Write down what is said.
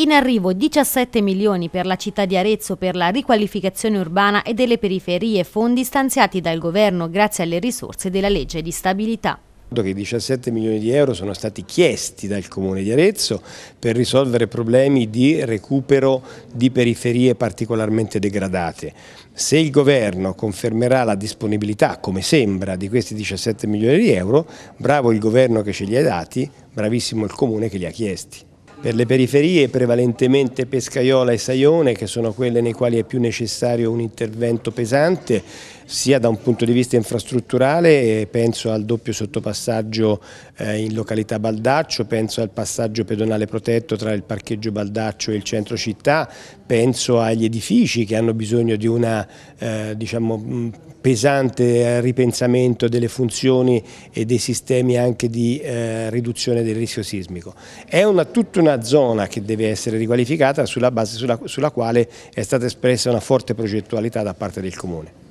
In arrivo 17 milioni per la città di Arezzo per la riqualificazione urbana e delle periferie, fondi stanziati dal governo grazie alle risorse della legge di stabilità che 17 milioni di euro sono stati chiesti dal Comune di Arezzo per risolvere problemi di recupero di periferie particolarmente degradate. Se il Governo confermerà la disponibilità, come sembra, di questi 17 milioni di euro, bravo il Governo che ce li ha dati, bravissimo il Comune che li ha chiesti. Per le periferie prevalentemente Pescaiola e Saione che sono quelle nei quali è più necessario un intervento pesante sia da un punto di vista infrastrutturale, penso al doppio sottopassaggio eh, in località Baldaccio, penso al passaggio pedonale protetto tra il parcheggio Baldaccio e il centro città, penso agli edifici che hanno bisogno di una eh, diciamo, pesante eh, ripensamento delle funzioni e dei sistemi anche di riduzione del rischio sismico. È una, tutta una zona che deve essere riqualificata sulla base sulla, sulla quale è stata espressa una forte progettualità da parte del Comune.